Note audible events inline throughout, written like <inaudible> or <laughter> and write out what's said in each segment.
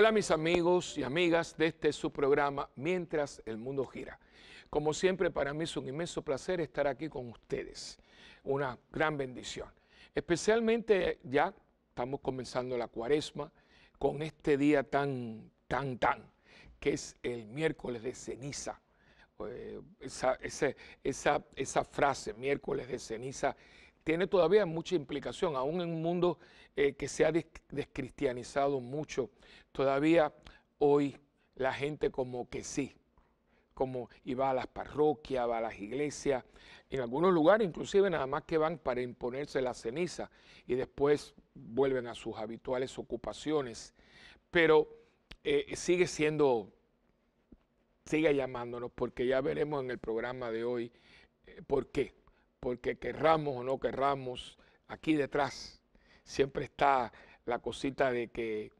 Hola mis amigos y amigas de este su programa Mientras el mundo gira. Como siempre para mí es un inmenso placer estar aquí con ustedes. Una gran bendición. Especialmente ya estamos comenzando la cuaresma con este día tan, tan, tan, que es el miércoles de ceniza. Eh, esa, esa frase, miércoles de ceniza, tiene todavía mucha implicación, aún en un mundo eh, que se ha descristianizado mucho. Todavía hoy la gente como que sí, como y va a las parroquias, va a las iglesias, en algunos lugares inclusive nada más que van para imponerse la ceniza y después vuelven a sus habituales ocupaciones. Pero eh, sigue siendo, sigue llamándonos porque ya veremos en el programa de hoy eh, por qué porque querramos o no querramos, aquí detrás siempre está la cosita de que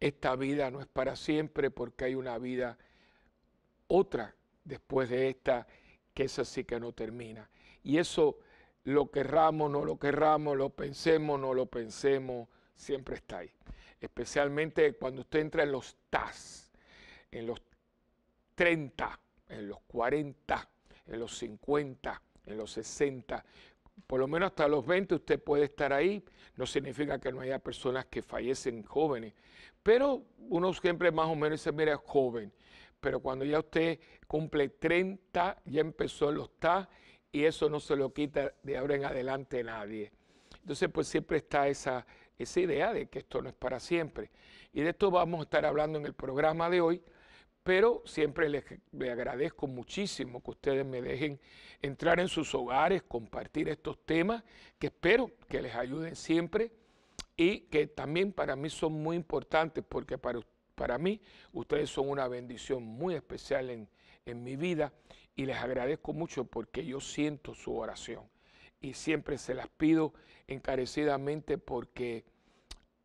esta vida no es para siempre porque hay una vida otra después de esta que esa sí que no termina. Y eso lo querramos, no lo querramos, lo pensemos, no lo pensemos, siempre está ahí. Especialmente cuando usted entra en los TAS, en los 30, en los 40, en los 50 en los 60, por lo menos hasta los 20 usted puede estar ahí, no significa que no haya personas que fallecen jóvenes, pero uno siempre más o menos se mira joven, pero cuando ya usted cumple 30, ya empezó los está, y eso no se lo quita de ahora en adelante nadie. Entonces, pues siempre está esa, esa idea de que esto no es para siempre. Y de esto vamos a estar hablando en el programa de hoy pero siempre les, agradezco muchísimo que ustedes me dejen entrar en sus hogares, compartir estos temas que espero que les ayuden siempre y que también para mí son muy importantes porque para, para mí ustedes son una bendición muy especial en, en mi vida y les agradezco mucho porque yo siento su oración y siempre se las pido encarecidamente porque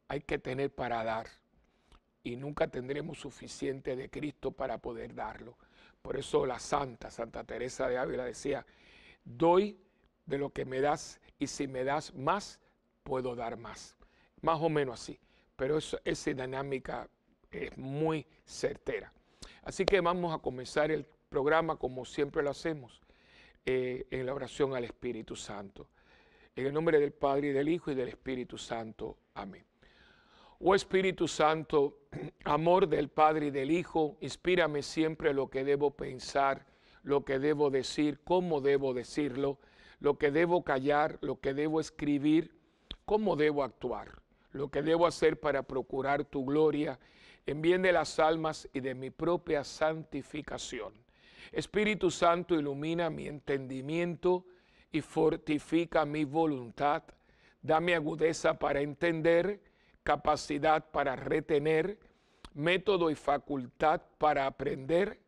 hay que tener para dar y nunca tendremos suficiente de Cristo para poder darlo. Por eso la santa, Santa Teresa de Ávila decía, doy de lo que me das y si me das más, puedo dar más. Más o menos así, pero esa dinámica es muy certera. Así que vamos a comenzar el programa como siempre lo hacemos, eh, en la oración al Espíritu Santo. En el nombre del Padre y del Hijo y del Espíritu Santo. Amén. Oh Espíritu Santo, amor del Padre y del Hijo, inspírame siempre lo que debo pensar, lo que debo decir, cómo debo decirlo, lo que debo callar, lo que debo escribir, cómo debo actuar, lo que debo hacer para procurar tu gloria en bien de las almas y de mi propia santificación. Espíritu Santo, ilumina mi entendimiento y fortifica mi voluntad. Dame agudeza para entender capacidad para retener, método y facultad para aprender,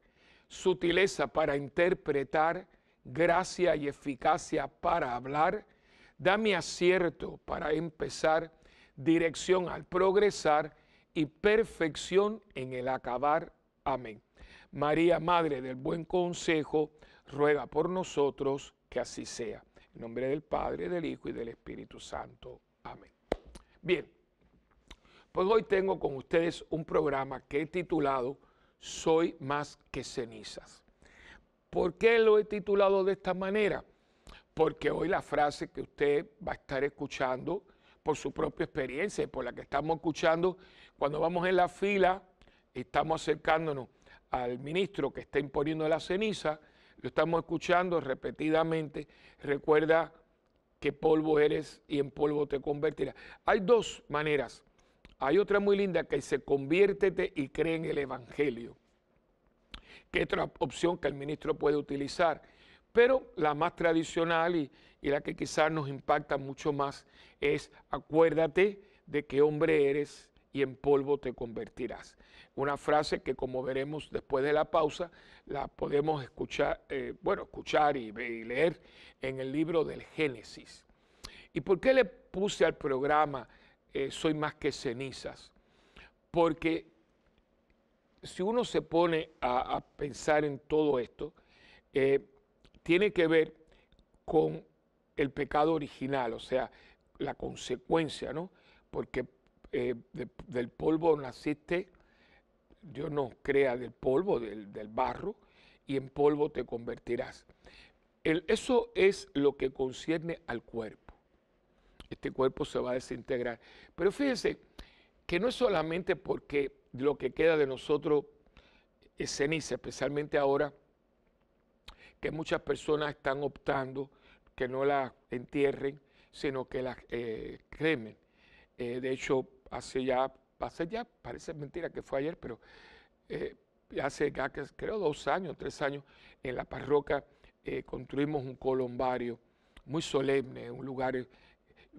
sutileza para interpretar, gracia y eficacia para hablar, dame acierto para empezar, dirección al progresar y perfección en el acabar. Amén. María, Madre del Buen Consejo, ruega por nosotros que así sea. En nombre del Padre, del Hijo y del Espíritu Santo. Amén. Bien. Pues hoy tengo con ustedes un programa que he titulado Soy más que cenizas. ¿Por qué lo he titulado de esta manera? Porque hoy la frase que usted va a estar escuchando por su propia experiencia y por la que estamos escuchando, cuando vamos en la fila, estamos acercándonos al ministro que está imponiendo la ceniza, lo estamos escuchando repetidamente, recuerda que polvo eres y en polvo te convertirás. Hay dos maneras hay otra muy linda que dice, conviértete y cree en el Evangelio, que es otra opción que el ministro puede utilizar. Pero la más tradicional y, la que quizás nos impacta mucho más es, acuérdate de qué hombre eres y en polvo te convertirás. Una frase que como veremos después de la pausa, la podemos escuchar, eh, bueno, escuchar y leer en el libro del Génesis. ¿Y por qué le puse al programa eh, soy más que cenizas. Porque si uno se pone a, pensar en todo esto, eh, tiene que ver con el pecado original, o sea, la consecuencia, ¿no? Porque eh, del polvo naciste, Dios nos crea del polvo, del, barro, y en polvo te convertirás. eso es lo que concierne al cuerpo este cuerpo se va a desintegrar. Pero fíjense que no es solamente porque lo que queda de nosotros es ceniza, especialmente ahora que muchas personas están optando que no la entierren, sino que la eh, cremen. Eh, de hecho, hace ya, hace ya, parece mentira que fue ayer, pero eh, hace ya, creo dos años, tres años, en la parroquia construimos un colombario muy solemne, un lugar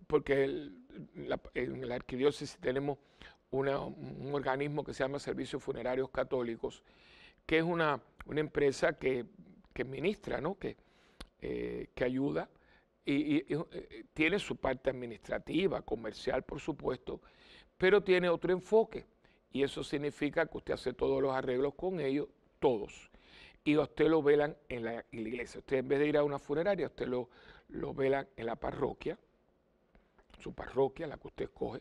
porque en la arquidiócesis tenemos un organismo que se llama Servicios Funerarios Católicos, que es una, empresa que, que ministra, que, eh, que ayuda y, eh, tiene su parte administrativa, comercial, por supuesto, pero tiene otro enfoque. Y eso significa que usted hace todos los arreglos con ellos, todos. Y usted lo velan en la, iglesia. Usted en vez de ir a una funeraria, usted lo, lo velan en la parroquia su parroquia, la que usted escoge.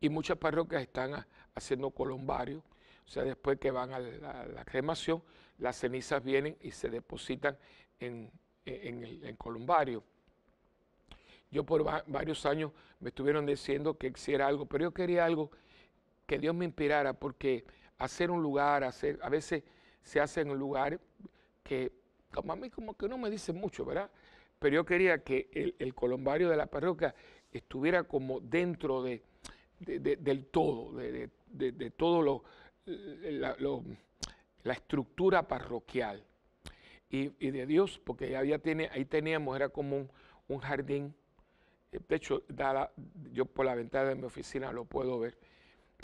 Y muchas parroquias están haciendo columbarios, o sea, después que van a la, cremación, las cenizas vienen y se depositan en, e, en, el columbario. Yo por varios años me estuvieron diciendo que hiciera algo, pero yo quería algo que Dios me inspirara, porque hacer un lugar, hacer, a veces se hace en un lugar que a mí como que no me dice mucho, ¿verdad? pero yo quería que el, colombario de la parroquia estuviera como dentro de, del todo, de, de todo lo, la, estructura parroquial y, de Dios, porque había, ahí teníamos, era como un, jardín, eh, de hecho, yo por la ventana de mi oficina lo puedo ver,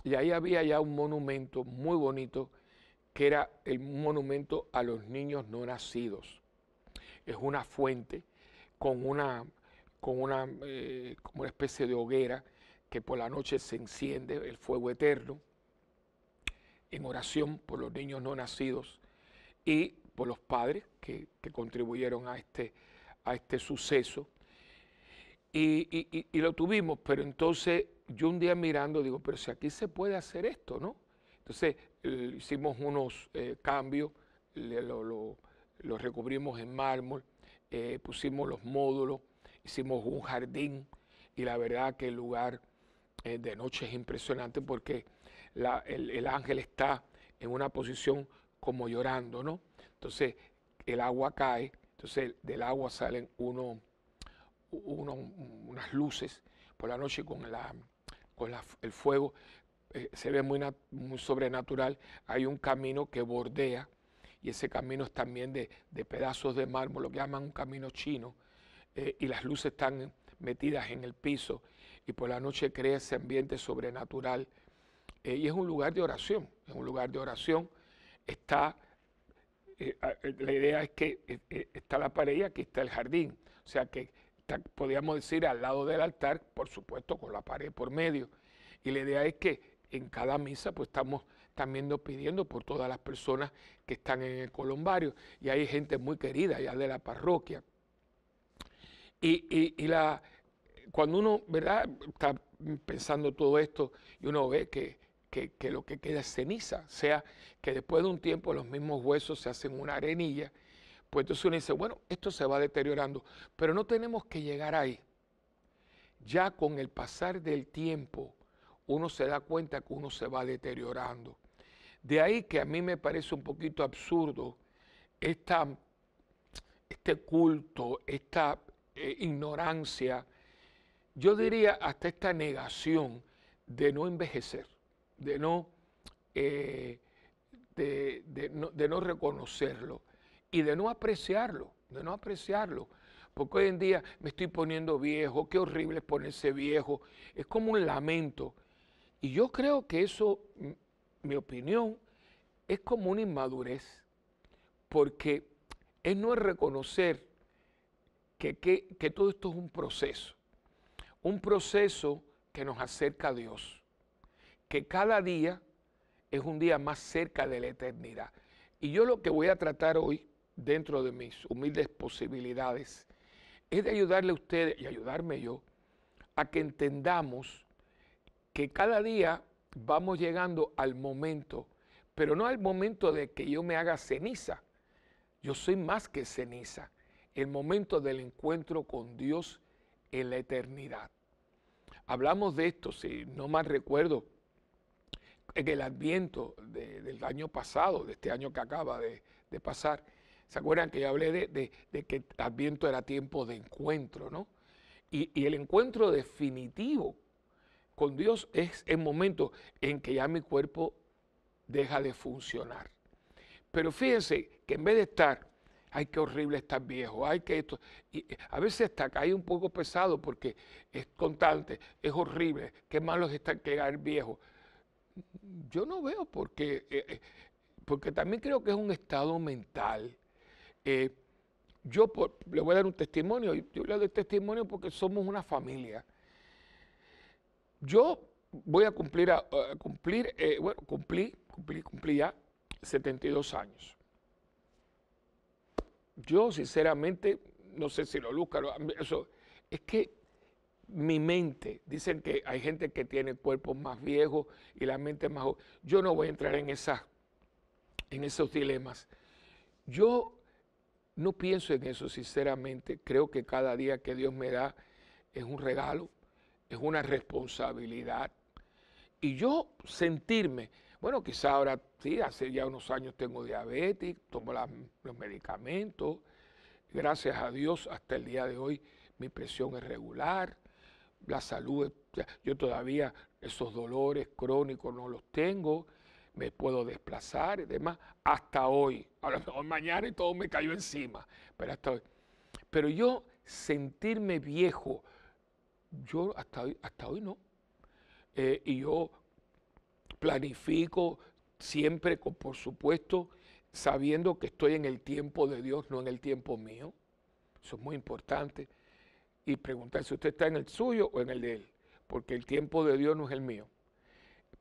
y ahí había ya un monumento muy bonito que era el monumento a los niños no nacidos. Es una fuente con una, con una, eh, como una especie de hoguera que por la noche se enciende el fuego eterno en oración por los niños no nacidos y por los padres que, contribuyeron a este, a este suceso. Y, lo tuvimos, pero entonces yo un día mirando digo, pero si aquí se puede hacer esto, ¿no? Entonces eh, hicimos unos eh, cambios, lo, lo recubrimos en mármol, eh, pusimos los módulos, hicimos un jardín y la verdad que el lugar eh, de noche es impresionante porque el, ángel está en una posición como llorando, ¿no? Entonces el agua cae, entonces del agua salen uno, unas luces por la noche con, la, con el fuego, eh, se ve muy, muy sobrenatural, hay un camino que bordea y ese camino es también de, pedazos de mármol, lo que llaman un camino chino, eh, y las luces están metidas en el piso y por la noche crea ese ambiente sobrenatural. Eh, y es un lugar de oración, es un lugar de oración. Está, eh, la idea es que está la pared y aquí está el jardín, o sea que podríamos decir al lado del altar, por supuesto con la pared por medio. Y la idea es que en cada misa pues estamos también pidiendo por todas las personas que están en el colombario. Y hay gente muy querida ya de la parroquia. Y, cuando uno ¿verdad? está pensando todo esto y uno ve que, que, lo que queda es ceniza, o sea, que después de un tiempo los mismos huesos se hacen una arenilla, pues entonces uno dice, bueno, esto se va deteriorando, pero no tenemos que llegar ahí. Ya con el pasar del tiempo, uno se da cuenta que uno se va deteriorando. De ahí que a mí me parece un poquito absurdo este culto, esta eh, ignorancia, yo diría hasta esta negación de no envejecer, de no, eh, de, no, de no reconocerlo y de no apreciarlo, de no apreciarlo. Porque hoy en día me estoy poniendo viejo, qué horrible es ponerse viejo, es como un lamento. Y yo creo que eso mm, mi opinión, es como una inmadurez, porque es no reconocer que, que todo esto es un proceso, un proceso que nos acerca a Dios, que cada día es un día más cerca de la eternidad. Y yo lo que voy a tratar hoy, dentro de mis humildes posibilidades, es de ayudarle a ustedes y ayudarme yo a que entendamos que cada día vamos llegando al momento, pero no al momento de que yo me haga ceniza. Yo soy más que ceniza. El momento del encuentro con Dios en la eternidad. Hablamos de esto, si no más recuerdo, en el adviento del año pasado, de este año que acaba de, pasar. ¿Se acuerdan que yo hablé de, que que adviento era tiempo de encuentro, no? y el encuentro definitivo con Dios es el momento en que ya mi cuerpo deja de funcionar. Pero fíjense que en vez de estar, ay, qué horrible estar viejo, ay, que esto, eh, a veces está cae un poco pesado porque es constante, es horrible, qué malo es estar viejo. Yo no veo por qué, eh, eh, porque también creo que es un estado mental. yo le voy a dar un testimonio, yo le doy testimonio porque somos una familia. Yo voy a cumplir, a, cumplir eh, bueno, cumplí, cumplí, ya 72 años. Yo, sinceramente, no sé si lo luzca, eso, es que mi mente, dicen que hay gente que tiene cuerpos más viejos y la mente más joven. Yo no voy a entrar en, en esos dilemas. Yo no pienso en eso, sinceramente. Creo que cada día que Dios me da es un regalo es una responsabilidad. Y yo sentirme, bueno, quizá ahora sí, hace ya unos años tengo diabetes, tomo los medicamentos, gracias a Dios hasta el día de hoy mi presión es regular, la salud, yo todavía esos dolores crónicos no los tengo, me puedo desplazar y demás, hasta hoy. A mañana y todo me cayó encima, pero hasta hoy. Pero yo sentirme viejo, yo hasta hoy, no. Eh, y yo planifico siempre, por supuesto, sabiendo que estoy en el tiempo de Dios, no en el tiempo mío. Eso es muy importante. Y preguntar si usted está en el suyo o en el de Él. Porque el tiempo de Dios no es el mío.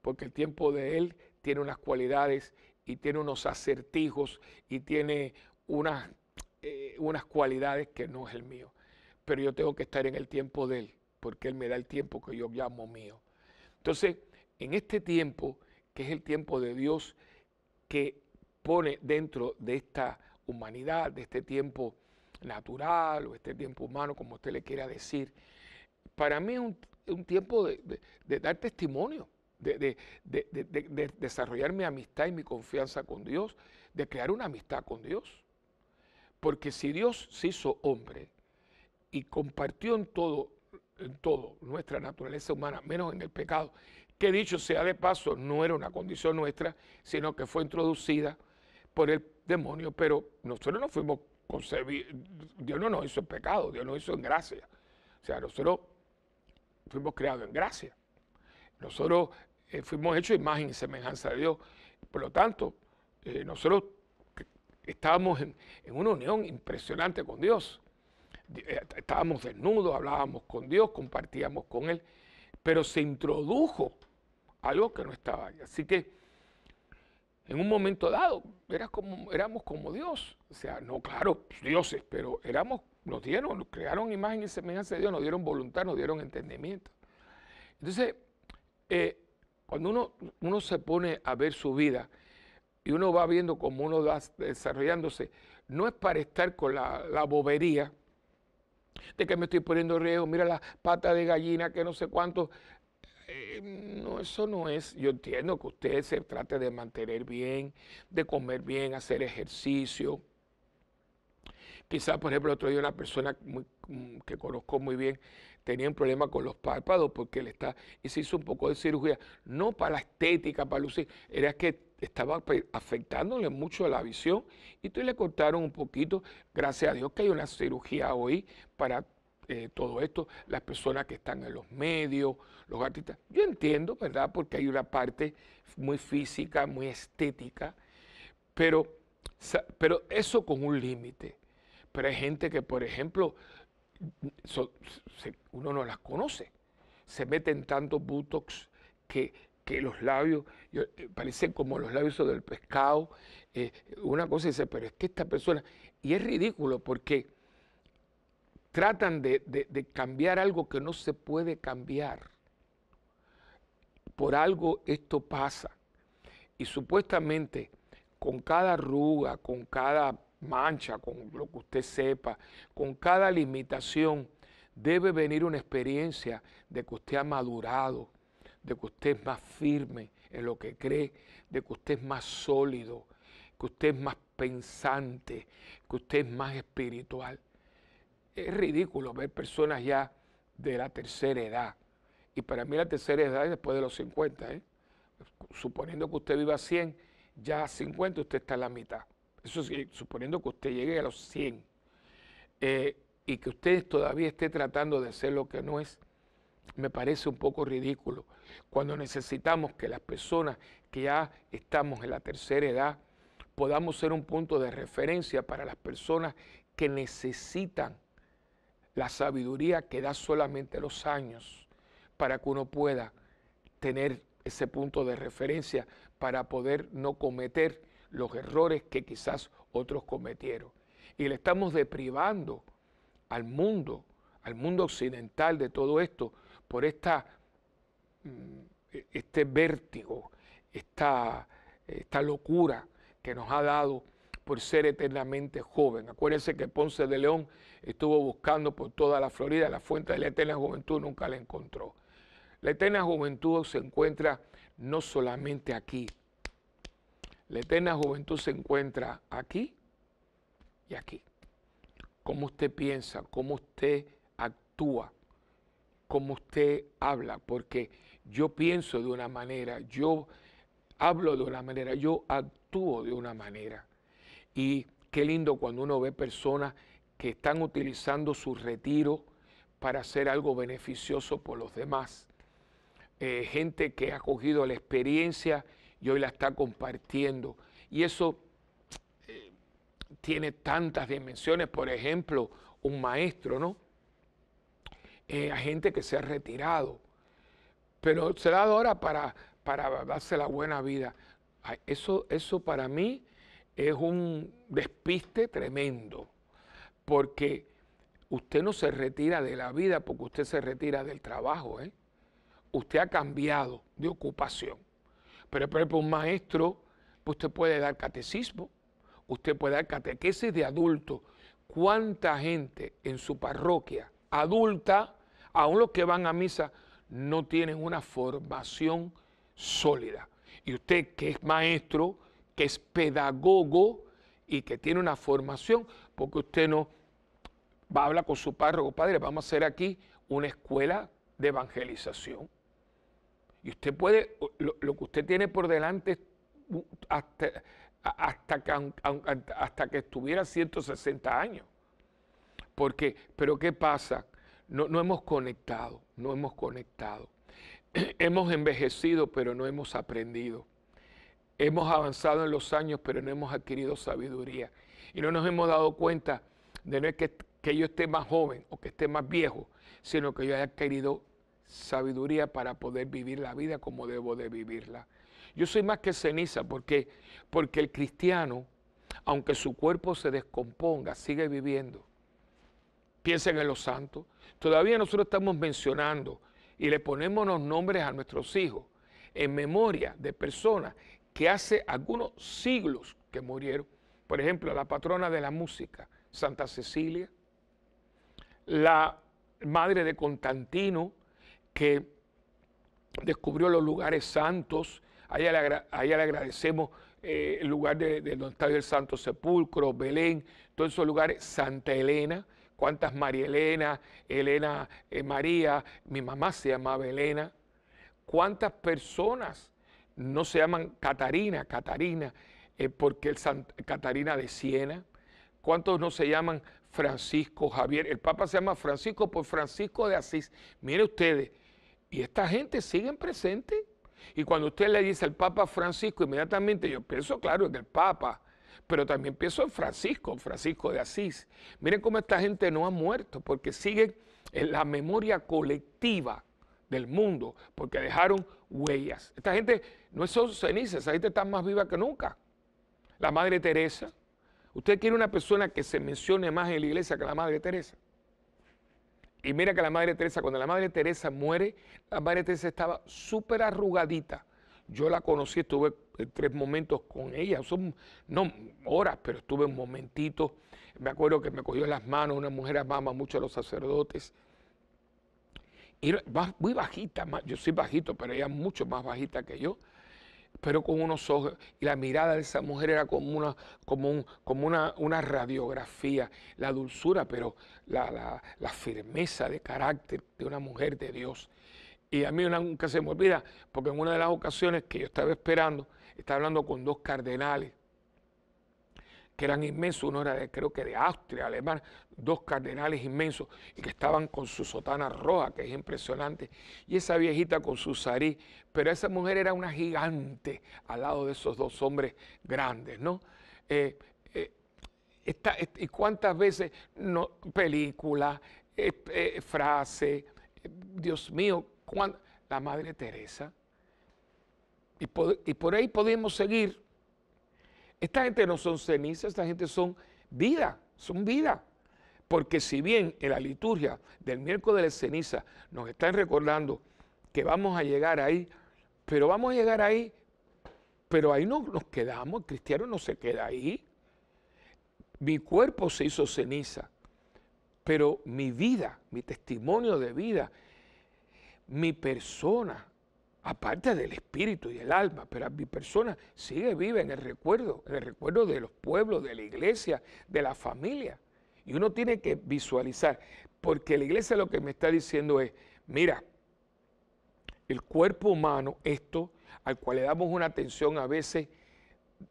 Porque el tiempo de Él tiene unas cualidades y tiene unos acertijos y tiene unas, eh, unas cualidades que no es el mío. Pero yo tengo que estar en el tiempo de Él porque Él me da el tiempo que yo llamo mío. Entonces, en este tiempo, que es el tiempo de Dios que pone dentro de esta humanidad, de este tiempo natural o este tiempo humano, como usted le quiera decir, para mí es un, tiempo de, dar testimonio, de desarrollar mi amistad y mi confianza con Dios, de crear una amistad con Dios. Porque si Dios se hizo hombre y compartió en todo en todo, nuestra naturaleza humana, menos en el pecado, que dicho sea de paso, no era una condición nuestra, sino que fue introducida por el demonio, pero nosotros no fuimos concebidos, Dios no nos hizo en pecado, Dios nos hizo en gracia. O sea, nosotros fuimos creados en gracia. Nosotros eh, fuimos hechos imagen y semejanza de Dios. Por lo tanto, eh, nosotros estábamos en una unión impresionante con Dios. Eh, estábamos desnudos, hablábamos con Dios, compartíamos con Él, pero se introdujo algo que no estaba ahí. Así que en un momento dado como, éramos como Dios, o sea, no, claro, dioses, pero éramos, nos dieron, nos crearon imagen y semejanza de Dios, nos dieron voluntad, nos dieron entendimiento. Entonces, eh, cuando uno, uno se pone a ver su vida, y uno va viendo cómo uno va desarrollándose, no es para estar con la bobería de que me estoy poniendo riesgo, mira las patas de gallina, que no sé cuánto. Eh, no, eso no es. Yo entiendo que usted se trate de mantener bien, de comer bien, hacer ejercicio. Quizás, por ejemplo, otro día una persona mm, que conozco muy bien tenía un problema con los párpados porque le está y se hizo un poco de cirugía, no para la estética, para lucir, era que estaba pues, afectándole mucho la visión y entonces le cortaron un poquito. Gracias a Dios que hay una cirugía hoy para eh, todo esto, las personas que están en los medios, los artistas. Yo entiendo, ¿verdad? Porque hay una parte muy física, muy estética, pero, pero eso con un límite. Pero hay gente que, por ejemplo, uno no las conoce. Se meten tanto Botox que que los labios, eh, parecen como los labios del pescado, eh, una cosa dice, pero es que esta persona, y es ridículo porque tratan de, de cambiar algo que no se puede cambiar. Por algo esto pasa. Y supuestamente con cada arruga, con cada mancha, con lo que usted sepa, con cada limitación, debe venir una experiencia de que usted ha madurado, de que usted es más firme en lo que cree, de que usted es más sólido, que usted es más pensante, que usted es más espiritual. Es ridículo ver personas ya de la tercera edad. Y para mí la tercera edad es después de los 50. ¿eh? Suponiendo que usted viva 100, ya a 50 usted está en la mitad. Eso sí, suponiendo que usted llegue a los 100. Eh, y que usted todavía esté tratando de ser lo que no es, me parece un poco ridículo cuando necesitamos que las personas que ya estamos en la tercera edad podamos ser un punto de referencia para las personas que necesitan la sabiduría que da solamente los años para que uno pueda tener ese punto de referencia para poder no cometer los errores que quizás otros cometieron. Y le estamos deprivando al mundo, al mundo occidental de todo esto, por esta, mm, e, este vértigo, esta, esta locura que nos ha dado por ser eternamente joven. Acuérdense que Ponce de León estuvo buscando por toda la Florida la fuente de la eterna juventud, nunca la encontró. La eterna juventud se encuentra no solamente aquí, la eterna juventud se encuentra aquí y aquí. ¿Cómo usted piensa? ¿Cómo usted actúa? como usted habla, porque yo pienso de una manera, yo hablo de una manera, yo actúo de una manera. Y qué lindo cuando uno ve personas que están utilizando su retiro para hacer algo beneficioso por los demás. Eh, gente que ha cogido la experiencia y hoy la está compartiendo. Y eso eh, tiene tantas dimensiones, por ejemplo, un maestro, ¿no? Eh, a gente que se ha retirado. Pero se da hora para, para darse la buena vida. Eso, eso para mí es un despiste tremendo, porque usted no se retira de la vida porque usted se retira del trabajo. ¿eh? Usted ha cambiado de ocupación. Pero, por ejemplo, un maestro, pues usted puede dar catecismo, usted puede dar catequesis de adulto. ¿Cuánta gente en su parroquia adulta aún los que van a misa no tienen una formación sólida. Y usted que es maestro, que es pedagogo y que tiene una formación, porque usted no va a hablar con su párroco, padre, vamos a hacer aquí una escuela de evangelización. Y usted puede, lo, que usted tiene por delante hasta, hasta que, estuviera 160 años. Porque, pero ¿qué pasa? no, hemos conectado, no hemos conectado. <clears throat> hemos envejecido, pero no hemos aprendido. Hemos avanzado en los años, pero no hemos adquirido sabiduría. Y no nos hemos dado cuenta de no es que, yo esté más joven o que esté más viejo, sino que yo haya adquirido sabiduría para poder vivir la vida como debo de vivirla. Yo soy más que ceniza porque, porque el cristiano, aunque su cuerpo se descomponga, sigue viviendo piensen en los santos. Todavía nosotros estamos mencionando y le ponemos los nombres a nuestros hijos en memoria de personas que hace algunos siglos que murieron. Por ejemplo, la patrona de la música, Santa Cecilia, la madre de Constantino, que descubrió los lugares santos. allá le, agradecemos eh, el lugar donde está el Santo Sepulcro, Belén, todos esos lugares, Santa Elena, cuántas María Elena, Elena eh, María, mi mamá se llamaba Elena, cuántas personas no se llaman Catarina, Catarina, eh, porque el Catarina de Siena, cuántos no se llaman Francisco, Javier, el Papa se llama Francisco por Francisco de Asís, mire ustedes, y esta gente sigue presente. Y cuando usted le dice al Papa Francisco, inmediatamente yo pienso, claro, que el Papa, pero también pienso en Francisco, Francisco de Asís. Miren cómo esta gente no ha muerto, porque sigue en la memoria colectiva del mundo, porque dejaron huellas. Esta gente no son cenizas, ahí gente está más viva que nunca. La Madre Teresa. Usted quiere una persona que se mencione más en la iglesia que la Madre Teresa. Y mira que la Madre Teresa, cuando la Madre Teresa muere, la Madre Teresa estaba súper arrugadita yo la conocí, estuve eh, tres momentos con ella, son no horas, pero estuve un momentito. Me acuerdo que me cogió en las manos, una mujer amaba mucho a los sacerdotes. Y muy bajita, yo soy bajito, pero ella mucho más bajita que yo, pero con unos ojos. Y la mirada de esa mujer era como una, como como una, una radiografía, la dulzura, pero la firmeza de carácter de una mujer de Dios. Y a mí nunca se me olvida, porque en una de las ocasiones que yo estaba esperando, estaba hablando con dos cardenales, que eran inmensos, uno era de, creo que de Austria, alemán, dos cardenales inmensos, y que estaban con su sotana roja, que es impresionante, y esa viejita con su sarí, pero esa mujer era una gigante al lado de esos dos hombres grandes, ¿no? Eh, eh, y cuántas veces, no, película, eh, frase, Dios mío, la Madre Teresa. Y por, ahí podemos seguir. Esta gente no son cenizas, esta gente son vida, son vida. Porque si bien en la liturgia del miércoles de ceniza nos están recordando que vamos a llegar ahí, pero vamos a llegar ahí, pero ahí no nos quedamos, el cristiano no se queda ahí. Mi cuerpo se hizo ceniza, pero mi vida, mi testimonio de vida, mi persona, aparte del espíritu y el alma, pero mi persona sigue viva en el recuerdo, en el recuerdo de los pueblos, de la iglesia, de la familia. Y uno tiene que visualizar, porque la iglesia lo que me está diciendo es, mira, el cuerpo humano, esto al cual le damos una atención a veces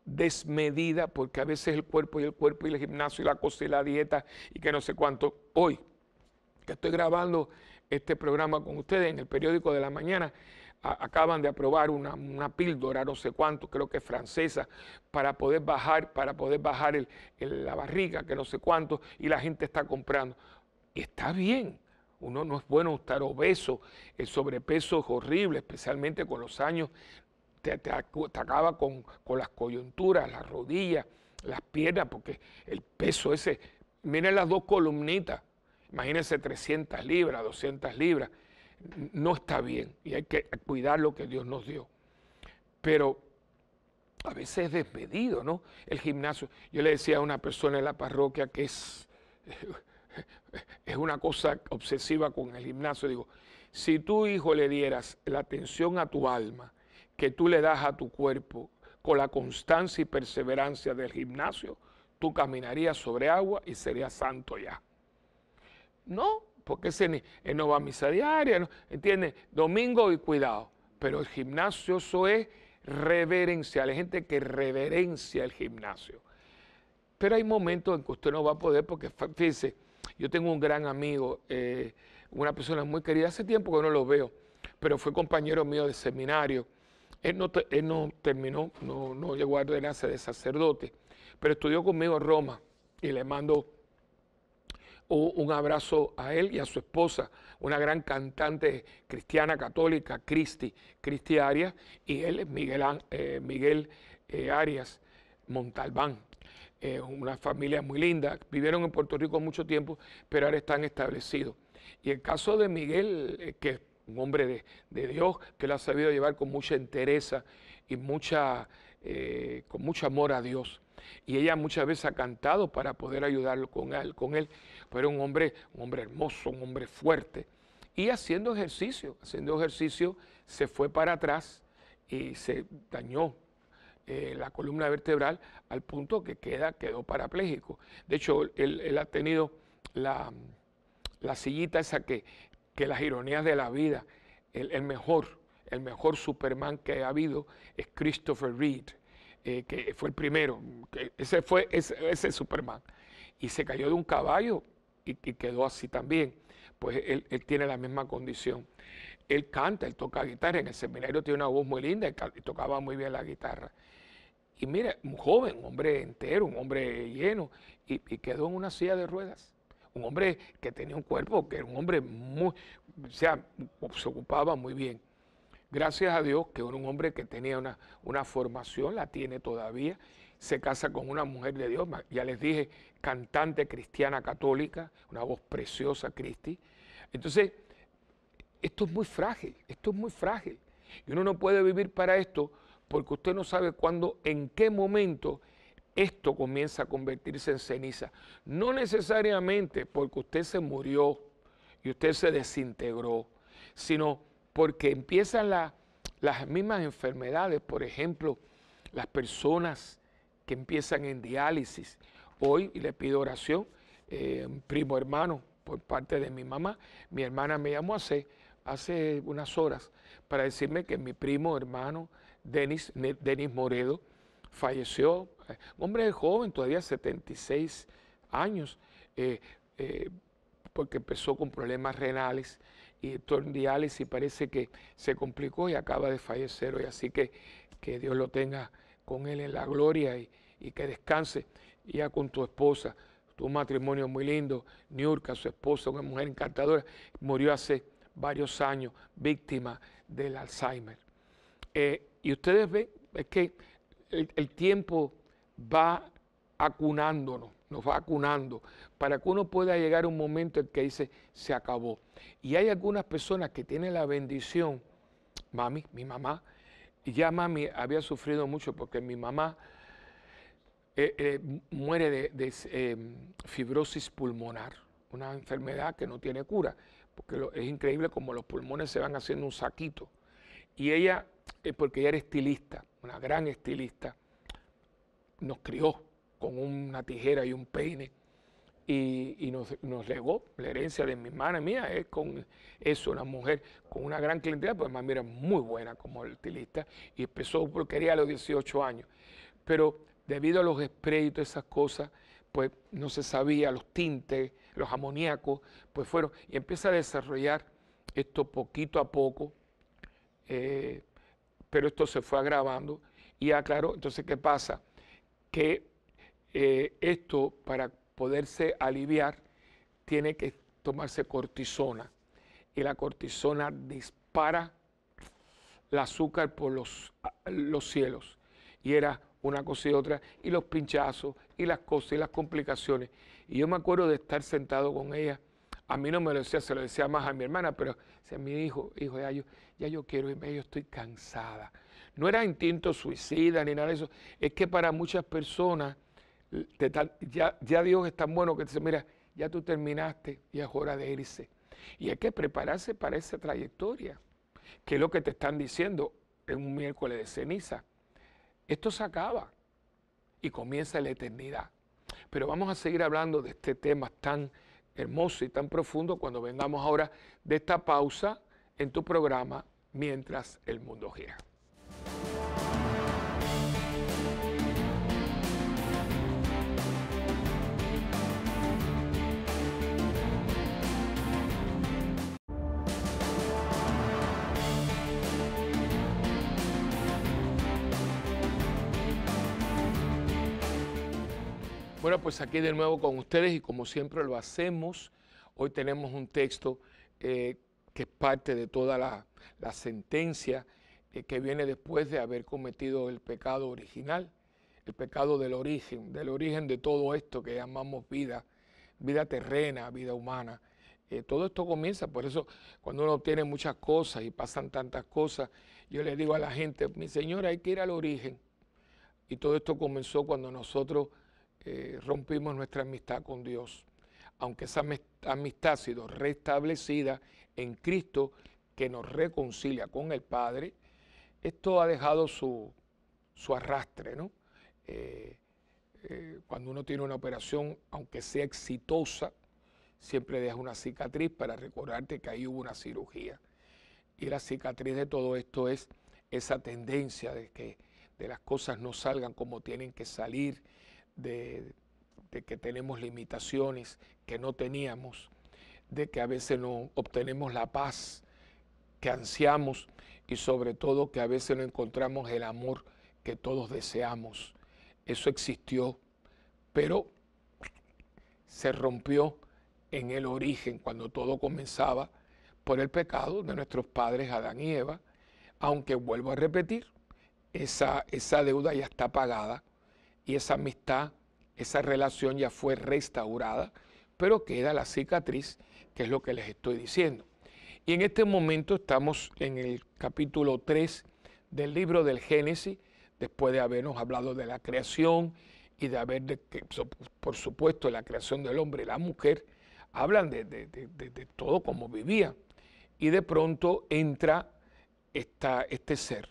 desmedida, porque a veces el cuerpo y el cuerpo y el gimnasio y la cosa y la dieta y que no sé cuánto. Hoy, que estoy grabando este programa con ustedes en el periódico de la mañana. acaban de aprobar una, píldora, no sé cuánto, creo que francesa, para poder bajar, para poder bajar el, la barriga, que no sé cuánto, y la gente está comprando. Y está bien, uno no es bueno estar obeso, el sobrepeso es horrible, especialmente con los años, te, acaba con, con, las coyunturas, las rodillas, las piernas, porque el peso ese, miren las dos columnitas, Imagínense 300 libras, 200 libras. No está bien y hay que cuidar lo que Dios nos dio. Pero a veces es despedido, ¿no? El gimnasio. Yo le decía a una persona en la parroquia que es, <laughs> es una cosa obsesiva con el gimnasio. Digo, si tu hijo le dieras la atención a tu alma que tú le das a tu cuerpo con la constancia y perseverancia del gimnasio, tú caminarías sobre agua y serías santo ya. No, porque él eh, no va a misa diaria, ¿no? ¿entiendes? Domingo y cuidado. Pero el gimnasio eso es reverencial, hay gente que reverencia el gimnasio. Pero hay momentos en que usted no va a poder porque, fíjese, yo tengo un gran amigo, eh, una persona muy querida, hace tiempo que no lo veo, pero fue compañero mío de seminario. Él no, terminó, no, no llegó a ordenarse de sacerdote, pero estudió conmigo en Roma y le mandó un abrazo a él y a su esposa, una gran cantante cristiana católica, Cristi, Cristi Arias, y él es Miguel, eh, Miguel eh, Arias Montalbán. una familia muy linda, vivieron en Puerto Rico mucho tiempo, pero ahora están establecidos. Y el caso de Miguel, eh, que es un hombre de, de, Dios, que lo ha sabido llevar con mucha entereza y mucha, con mucho amor a Dios y ella muchas veces ha cantado para poder ayudarlo con él, con él, pero un hombre, un hombre hermoso, un hombre fuerte, y haciendo ejercicio, haciendo ejercicio se fue para atrás y se dañó eh, la columna vertebral al punto que queda, quedó parapléjico. De hecho, él, ha tenido la, sillita esa que, que las ironías de la vida, el, mejor, el mejor Superman que ha habido es Christopher Reed eh, que fue el primero, ese fue ese, Superman, y se cayó de un caballo y, quedó así también, pues él, tiene la misma condición. Él canta, él toca guitarra, en el seminario tiene una voz muy linda y tocaba muy bien la guitarra. Y mire un joven, un hombre entero, un hombre lleno, y, y quedó en una silla de ruedas un hombre que tenía un cuerpo, que era un hombre muy, o sea, se ocupaba muy bien. Gracias a Dios que era un hombre que tenía una, una formación, la tiene todavía, se casa con una mujer de Dios, ya les dije, cantante cristiana católica, una voz preciosa, Cristi. Entonces, esto es muy frágil, esto es muy frágil. Y uno no puede vivir para esto porque usted no sabe cuándo, en qué momento esto comienza a convertirse en ceniza. No necesariamente porque usted se murió y usted se desintegró, sino porque empiezan las mismas enfermedades, por ejemplo, las personas que empiezan en diálisis. Hoy le pido oración, eh, primo hermano por parte de mi mamá, mi hermana me llamó hace, hace unas horas para decirme que mi primo hermano, Denis, Moredo, falleció, un eh, hombre joven, todavía 76 años, eh, porque empezó con problemas renales, y todo diálisis, parece que se complicó y acaba de fallecer hoy, así que que Dios lo tenga con él en la gloria y, que descanse ya con tu esposa, tu matrimonio muy lindo, Niurka, su esposa, una mujer encantadora, murió hace varios años, víctima del Alzheimer. Eh, y ustedes ven, que el, el tiempo va acunándonos, nos va acunando, para que uno pueda llegar a un momento en que dice, se acabó. Y hay algunas personas que tienen la bendición, mami, mi mamá, y ya mami había sufrido mucho porque mi mamá eh, eh, muere de, em, fibrosis pulmonar, una enfermedad que no tiene cura, porque es increíble como los pulmones se van haciendo un saquito. Y ella, eh, porque ella era estilista, una gran estilista, nos crió con una tijera y un peine y, nos, nos, legó la herencia de mi hermana mía, es eh, con eso, una mujer con una gran clientela, pues más era muy buena como estilista y empezó porquería a los 18 años. Pero debido a los sprays y todas esas cosas, pues no se sabía, los tintes, los amoníacos, pues fueron, y empieza a desarrollar esto poquito a poco, eh, pero esto se fue agravando y aclaró, entonces, ¿qué pasa? Que eh, esto para poderse aliviar tiene que tomarse cortisona y la cortisona dispara el azúcar por los, los cielos. Y era una cosa y otra, y los pinchazos, y las cosas, y las complicaciones. Y yo me acuerdo de estar sentado con ella. A mí no me lo decía, se lo decía más a mi hermana, pero decía, mi hijo, hijo, ya yo, ya yo quiero irme, yo estoy cansada. No era intento suicida ni nada de eso. Es que para muchas personas ya, ya Dios es tan bueno que te dice, mira, ya tú terminaste y es hora de irse. Y hay que prepararse para esa trayectoria, que es lo que te están diciendo en un miércoles de ceniza. Esto se acaba y comienza la eternidad. Pero vamos a seguir hablando de este tema tan hermoso y tan profundo cuando vengamos ahora de esta pausa en tu programa Mientras el mundo gira. Bueno, pues aquí de nuevo con ustedes y como siempre lo hacemos, hoy tenemos un texto eh, que es parte de toda la, sentencia eh, que viene después de haber cometido el pecado original, el pecado del origen, del origen de todo esto que llamamos vida, vida terrena, vida humana. Eh, todo esto comienza, por eso cuando uno tiene muchas cosas y pasan tantas cosas, yo le digo a la gente, mi señora, hay que ir al origen. Y todo esto comenzó cuando nosotros eh, rompimos nuestra amistad con Dios, aunque esa amistad ha sido restablecida en Cristo que nos reconcilia con el Padre, esto ha dejado su, su arrastre, ¿no? Eh, eh, cuando uno tiene una operación, aunque sea exitosa, siempre deja una cicatriz para recordarte que ahí hubo una cirugía. Y la cicatriz de todo esto es esa tendencia de que de las cosas no salgan como tienen que salir, de, que tenemos limitaciones que no teníamos, de que a veces no obtenemos la paz que ansiamos y sobre todo que a veces no encontramos el amor que todos deseamos. Eso existió, pero se rompió en el origen, cuando todo comenzaba por el pecado de nuestros padres Adán y Eva, aunque vuelvo a repetir, esa, esa deuda ya está pagada y esa amistad, esa relación ya fue restaurada, pero queda la cicatriz, que es lo que les estoy diciendo. Y en este momento estamos en el capítulo 3 del libro del Génesis, después de habernos hablado de la creación y de haber, de, por supuesto, la creación del hombre y la mujer, hablan de, todo como vivía. Y de pronto entra este ser,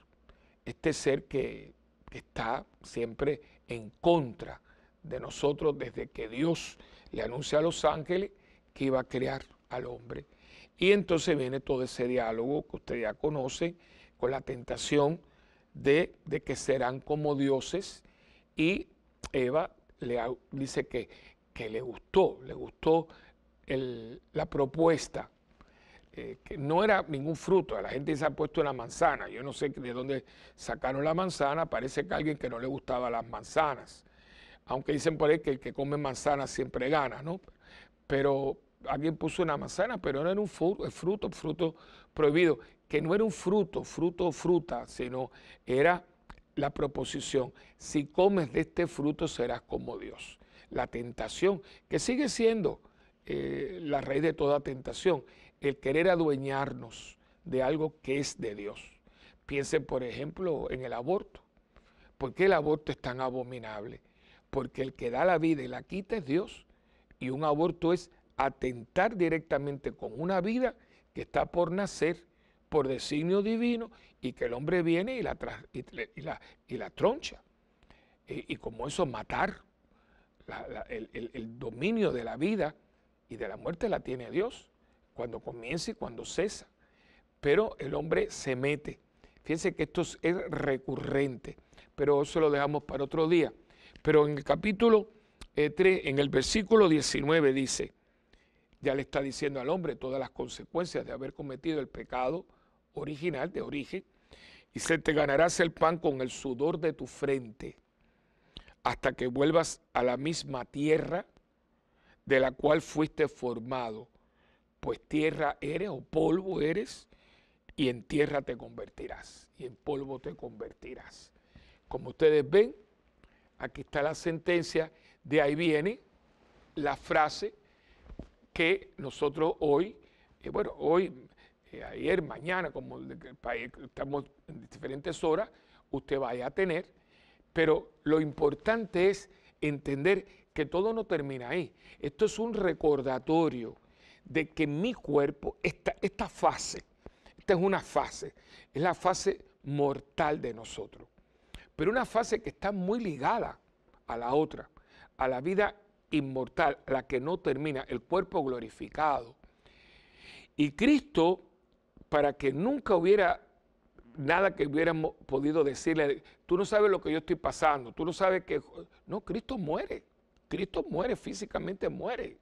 este ser que está siempre en contra de nosotros desde que Dios le anuncia a los ángeles que iba a crear al hombre. Y entonces viene todo ese diálogo que usted ya conoce con la tentación de, que serán como dioses y Eva le dice que, que le gustó, le gustó la propuesta eh, que no era ningún fruto, la gente se ha puesto una manzana, yo no sé de dónde sacaron la manzana, parece que alguien que no le gustaba las manzanas, aunque dicen por ahí que el que come manzana siempre gana, ¿no? Pero alguien puso una manzana, pero no era un fruto, eh, fruto, fruto prohibido, que no era un fruto, fruto o fruta, sino era la proposición, si comes de este fruto serás como Dios. La tentación, que sigue siendo eh, la raíz de toda tentación, el querer adueñarnos de algo que es de Dios. Piensen, por ejemplo, en el aborto. ¿Por qué el aborto es tan abominable? Porque el que da la vida y la quita es Dios. Y un aborto es atentar directamente con una vida que está por nacer, por designio divino, y que el hombre viene y la, la, troncha. Y, como eso, matar. el dominio de la vida y de la muerte la tiene Dios cuando comienza y cuando cesa. Pero el hombre se mete. Fíjense que esto es recurrente, pero eso lo dejamos para otro día. Pero en el capítulo 3, eh, en el versículo 19 dice, ya le está diciendo al hombre todas las consecuencias de haber cometido el pecado original, de origen, y se te ganarás el pan con el sudor de tu frente, hasta que vuelvas a la misma tierra de la cual fuiste formado, pues tierra eres o polvo eres, y en tierra te convertirás, y en polvo te convertirás. Como ustedes ven, aquí está la sentencia, de ahí viene la frase que nosotros hoy, eh, bueno, hoy, eh, ayer, mañana, como estamos en diferentes horas, usted vaya a tener, pero lo importante es entender que todo no termina ahí. Esto es un recordatorio de que mi cuerpo, esta, esta fase, esta es una fase, es la fase mortal de nosotros, pero una fase que está muy ligada a la otra, a la vida inmortal, la que no termina, el cuerpo glorificado. Y Cristo, para que nunca hubiera nada que hubiéramos podido decirle, tú no sabes lo que yo estoy pasando, tú no sabes que... No, Cristo muere, Cristo muere, físicamente muere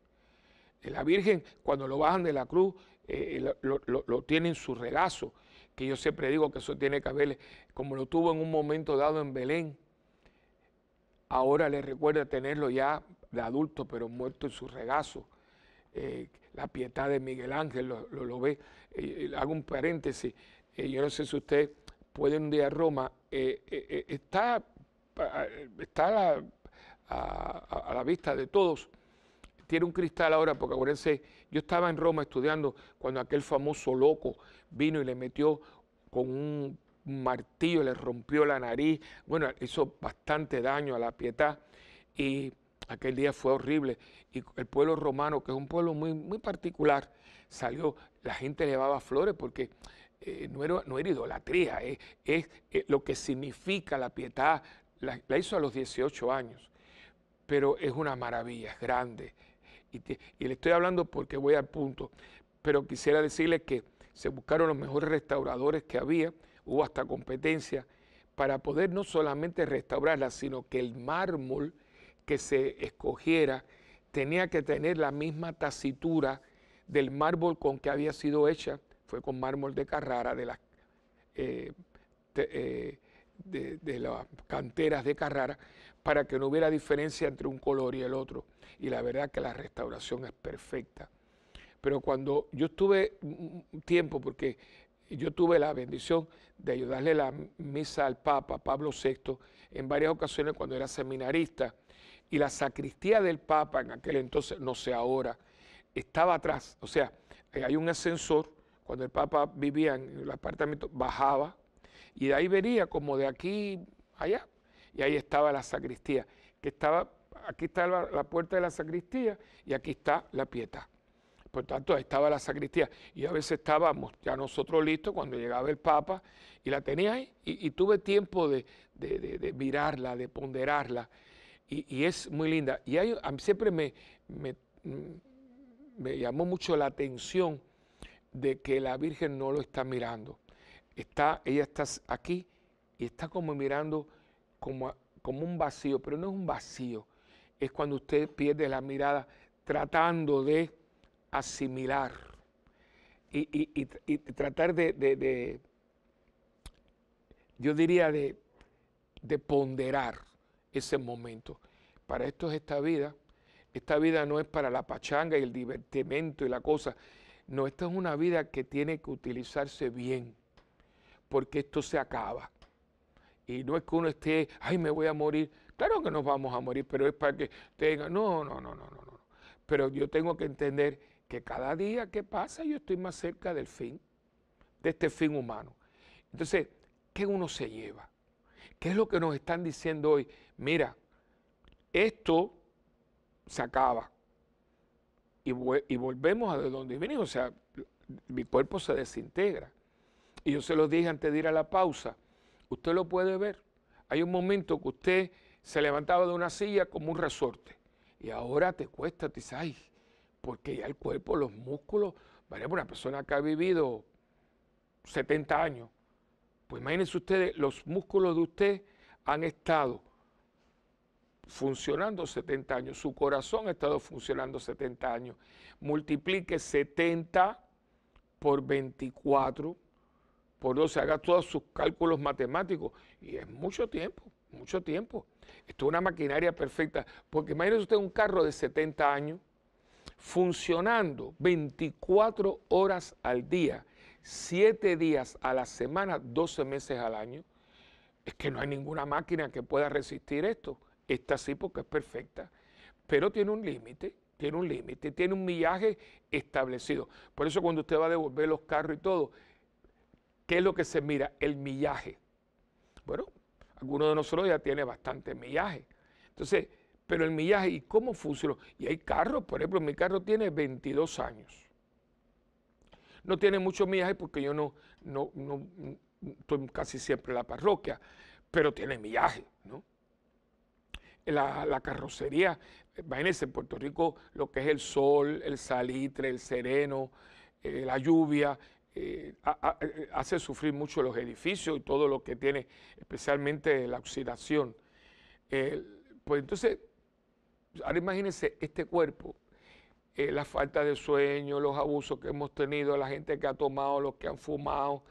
la Virgen, cuando lo bajan de la cruz, eh, eh, lo, tiene en su regazo, que yo siempre digo que eso tiene que como lo tuvo en un momento dado en Belén, ahora le recuerda tenerlo ya de adulto, pero muerto en su regazo. Eh, la piedad de Miguel Ángel lo, lo ve. hago un paréntesis, yo no sé si usted puede un día a Roma, está, está a la vista de todos tiene un cristal ahora, porque acuérdense, yo estaba en Roma estudiando cuando aquel famoso loco vino y le metió con un martillo, le rompió la nariz, bueno, hizo bastante daño a la piedad y aquel día fue horrible. Y el pueblo romano, que es un pueblo muy, particular, salió, la gente llevaba flores porque eh, no, era, idolatría, eh, es eh, lo que significa la piedad, la hizo a los 18 años, pero es una maravilla, es grande, y, le estoy hablando porque voy al punto, pero quisiera decirle que se buscaron los mejores restauradores que había, hubo hasta competencia, para poder no solamente restaurarla, sino que el mármol que se escogiera tenía que tener la misma tacitura del mármol con que había sido hecha, fue con mármol de Carrara, de eh, eh, de las canteras de Carrara, para que no hubiera diferencia entre un color y el otro. Y la verdad que la restauración es perfecta. Pero cuando yo estuve tiempo, porque yo tuve la bendición de ayudarle la misa al Papa Pablo VI en varias ocasiones cuando era seminarista, y la sacristía del Papa en aquel entonces, no sé ahora, estaba atrás. O sea, eh, hay un ascensor, cuando el Papa vivía en el apartamento, bajaba, y de ahí venía como de aquí allá, y ahí estaba la sacristía, que estaba, aquí está la, puerta de la sacristía y aquí está la pieta. Por tanto, ahí estaba la sacristía. Y a veces estábamos ya nosotros listos cuando llegaba el Papa y la tenía ahí. Y, tuve tiempo de, mirarla, de ponderarla. Y, es muy linda. Y a mí siempre me, mm, me, llamó mucho la atención de que la Virgen no lo está mirando. Está, ella está aquí y está como mirando como, un vacío, pero no es un vacío, es cuando usted pierde la mirada tratando de asimilar y, tratar de, yo diría, de, de ponderar ese momento. Para esto es esta vida. Esta vida no es para la pachanga y el divertimento y la cosa. No, esta es una vida que tiene que utilizarse bien, porque esto se acaba. Y no es que uno esté, ay, me voy a morir. Claro que nos vamos a morir, pero es para que tenga, no, no, no, no, no, no. Pero yo tengo que entender que cada día que pasa yo estoy más cerca del fin, de este fin humano. Entonces, ¿qué uno se lleva? ¿Qué es lo que nos están diciendo hoy? Mira, esto se acaba y, y volvemos a de donde venimos. O sea, mi cuerpo se desintegra. Y yo se lo dije antes de ir a la pausa, Usted lo puede ver. Hay un momento que usted se levantaba de una silla como un resorte y ahora te cuesta, te dice, ay, porque ya el cuerpo, los músculos, vale, una persona que ha vivido 70 años, pues imagínense ustedes, los músculos de usted han estado funcionando 70 años, su corazón ha estado funcionando 70 años. Multiplique 70 por 24 por donde se haga todos sus cálculos matemáticos. Y es mucho tiempo, mucho tiempo. Esto es una maquinaria perfecta. Porque imagínese usted un carro de 70 años funcionando 24 horas al día, 7 días a la semana, 12 meses al año. Es que no hay ninguna máquina que pueda resistir esto. Esta sí porque es perfecta. Pero tiene un límite tiene un límite, tiene un millaje establecido. Por eso cuando usted va a devolver los carros y todo, ¿Qué es lo que se mira? El millaje. Bueno, alguno de nosotros ya tiene bastante millaje. Entonces, pero el millaje y cómo funciona. Y hay carros, por ejemplo, mi carro tiene 22 años. No tiene mucho millaje porque yo no, estoy casi siempre en la parroquia, pero tiene millaje, ¿no? La, carrocería, imagínense, en Puerto Rico lo que es el sol, el salitre, el sereno, eh, la lluvia, eh, eh, hace sufrir mucho los edificios y todo lo que tiene, especialmente la oxidación. pues entonces, ahora imagínense este cuerpo, eh, la falta de sueño, los abusos que hemos tenido, la gente que ha tomado, los que han fumado,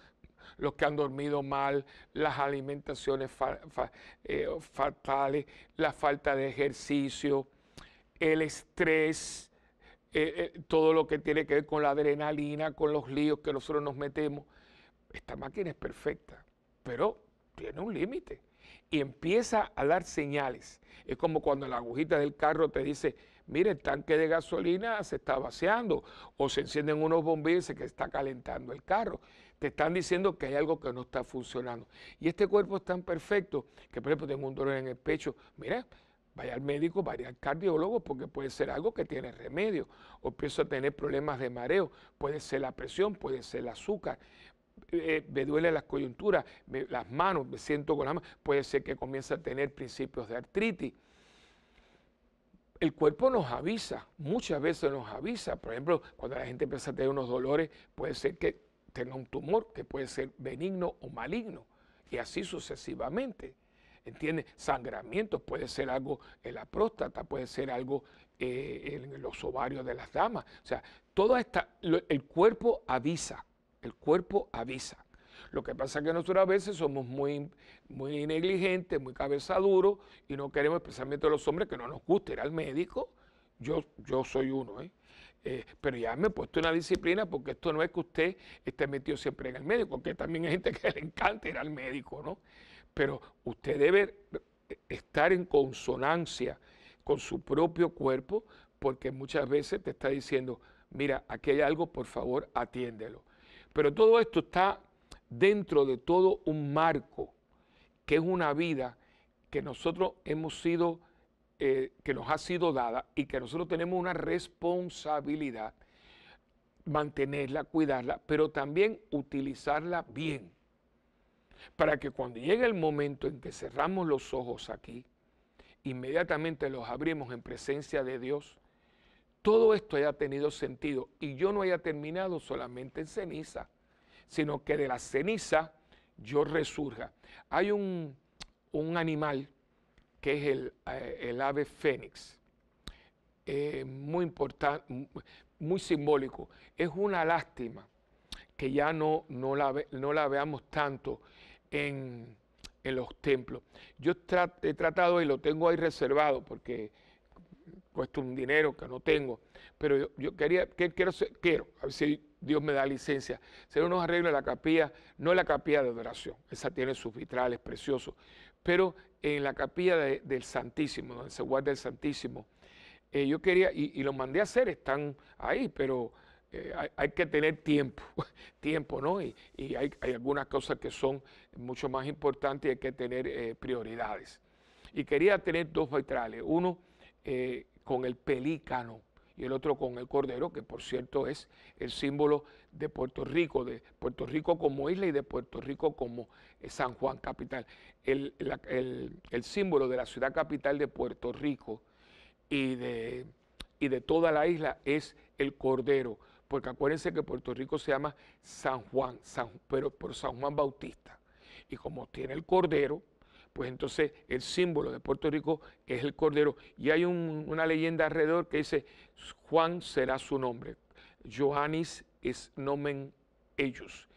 los que han dormido mal, las alimentaciones fatales, la falta de ejercicio, el estrés, eh, eh, todo lo que tiene que ver con la adrenalina, con los líos que nosotros nos metemos. Esta máquina es perfecta, pero tiene un límite y empieza a dar señales. Es como cuando la agujita del carro te dice, mire, el tanque de gasolina se está vaciando o se encienden unos bombillos que está calentando el carro. Te están diciendo que hay algo que no está funcionando. Y este cuerpo es tan perfecto que, por ejemplo, tengo un dolor en el pecho. Mira, Vaya al médico, vaya al cardiólogo porque puede ser algo que tiene remedio. O empiezo a tener problemas de mareo, puede ser la presión, puede ser el azúcar, eh, eh, me duele las coyunturas, las manos, me siento con las manos, puede ser que comience a tener principios de artritis. El cuerpo nos avisa, muchas veces nos avisa. Por ejemplo, cuando la gente empieza a tener unos dolores, puede ser que tenga un tumor que puede ser benigno o maligno, y así sucesivamente. ¿entiendes? Sangramientos, puede ser algo en la próstata, puede ser algo eh, en los ovarios de las damas. O sea, todo esta, el cuerpo avisa, el cuerpo avisa. Lo que pasa es que nosotros a veces somos muy, muy negligentes, muy cabeza duro y no queremos especialmente de los hombres que no nos guste ir al médico. Yo, yo soy uno, ¿eh? eh, pero ya me he puesto una disciplina porque esto no es que usted esté metido siempre en el médico, porque también hay gente que le encanta ir al médico, ¿no? pero usted debe eh, estar en consonancia con su propio cuerpo porque muchas veces te está diciendo, mira, aquí hay algo, por favor, atiéndelo. Pero todo esto está dentro de todo un marco, que es una vida que nosotros hemos sido, eh, que nos ha sido dada y que nosotros tenemos una responsabilidad mantenerla, cuidarla, pero también utilizarla bien para que cuando llegue el momento en que cerramos los ojos aquí, inmediatamente los abrimos en presencia de Dios, todo esto haya tenido sentido y yo no haya terminado solamente en ceniza, sino que de la ceniza yo resurja. Hay un, un animal que es el, eh, ave fénix, muy importante, muy simbólico. Es una lástima que ya no la veamos tanto en, los templos. Yo he tratado y lo tengo ahí reservado porque cuesta un dinero que no tengo, pero yo, quería, quiero, quiero, a ver si Dios me da licencia, hacer unos arreglos en la capilla, no la capilla de adoración, esa tiene sus vitrales preciosos, pero en la capilla del Santísimo, donde se guarda el Santísimo. Eh, yo quería, y, y mandé a hacer, están ahí, pero eh, hay, que tener tiempo, <laughs> tiempo, ¿no? Y, hay, algunas cosas que son mucho más importantes y hay que tener eh, prioridades. Y quería tener dos vitrales, uno eh, con el pelícano y el otro con el cordero, que por cierto es el símbolo de Puerto Rico, de Puerto Rico como isla y de Puerto Rico como San Juan capital. El, símbolo de la ciudad capital de Puerto Rico y de toda la isla es el cordero porque acuérdense que Puerto Rico se llama San Juan, San, pero por San Juan Bautista. Y como tiene el cordero, pues entonces el símbolo de Puerto Rico es el cordero. Y hay una leyenda alrededor que dice, Juan será su nombre, Johannes es nomen ellos,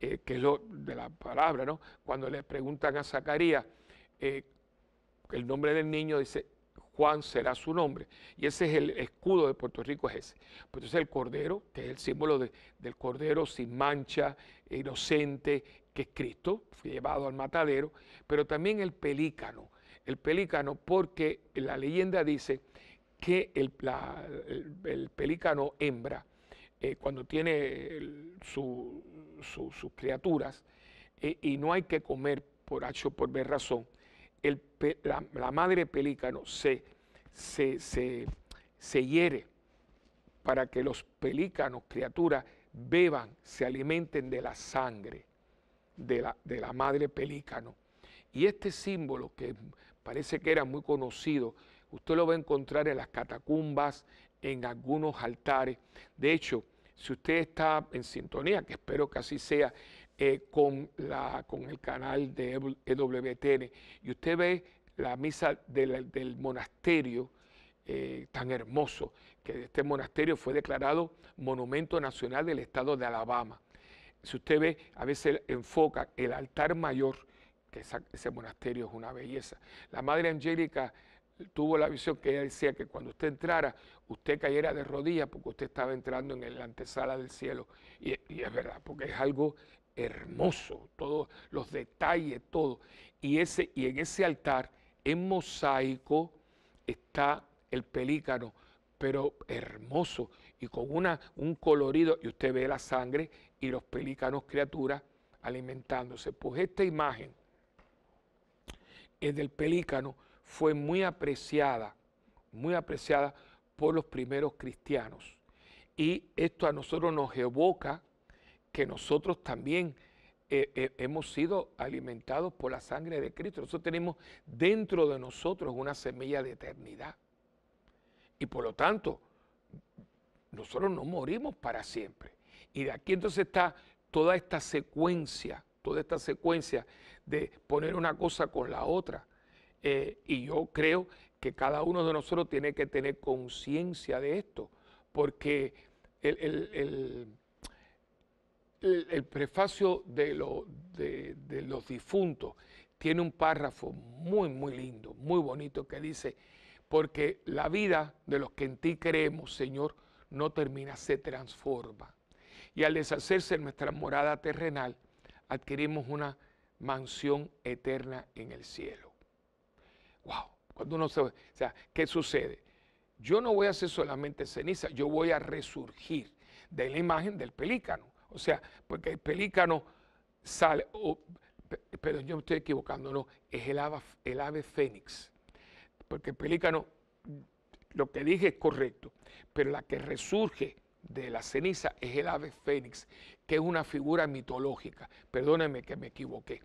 eh, que es lo de la palabra, ¿no? Cuando le preguntan a Zacarías eh, el nombre del niño, dice, Juan será su nombre. Y ese es el escudo de Puerto Rico, es ese. Pues entonces el cordero, que es el símbolo del cordero sin mancha, inocente, que es Cristo, fue llevado al matadero, pero también el pelícano. El pelícano, porque la leyenda dice que el, pelícano hembra, eh, cuando tiene sus criaturas, eh, y no hay que comer por H por B razón, la, madre pelícano se, se, hiere para que los pelícanos, criaturas, beban, se alimenten de la sangre de de la madre pelícano. Y este símbolo, que parece que era muy conocido, usted lo va a encontrar en las catacumbas, en algunos altares. De hecho, si usted está en sintonía, que espero que así sea, eh, con, la, con el canal de EWTN y usted ve la misa del monasterio eh, tan hermoso, que este monasterio fue declarado Monumento Nacional del Estado de Alabama. Si usted ve, a veces enfoca el altar mayor, que ese monasterio es una belleza. La Madre Angélica tuvo la visión que ella decía que cuando usted entrara, usted cayera de rodillas porque usted estaba entrando en la antesala del cielo. y es verdad, porque es algo hermoso, todos los detalles, todo. Y, ese, y en ese altar, en mosaico, está el pelícano, pero hermoso y con una, un colorido, y usted ve la sangre y los pelícanos criaturas alimentándose. Pues esta imagen es del pelícano fue muy apreciada, muy apreciada por los primeros cristianos. Y esto a nosotros nos evoca que nosotros también eh, eh, hemos sido alimentados por la sangre de Cristo. Nosotros tenemos dentro de nosotros una semilla de eternidad. Y por lo tanto, nosotros no morimos para siempre. Y de aquí entonces está toda esta secuencia, toda esta secuencia de poner una cosa con la otra. Eh, y yo creo que cada uno de nosotros tiene que tener conciencia de esto, porque el el, prefacio de, los difuntos tiene un párrafo muy, muy lindo, muy bonito, que dice, porque la vida de los que en ti creemos, Señor, no termina, se transforma. Y al deshacerse nuestra morada terrenal, adquirimos una mansión eterna en el cielo. ¡Wow! Cuando uno se... O sea, ¿qué sucede? Yo no voy a ser solamente ceniza, yo voy a resurgir de la imagen del pelícano. O sea, porque el pelícano sale, oh, pero yo me estoy equivocando, no, es el ave, el ave fénix. Porque el pelícano, lo que dije es correcto, pero la que resurge de la ceniza es el ave fénix, que es una figura mitológica. Perdóneme que me equivoqué.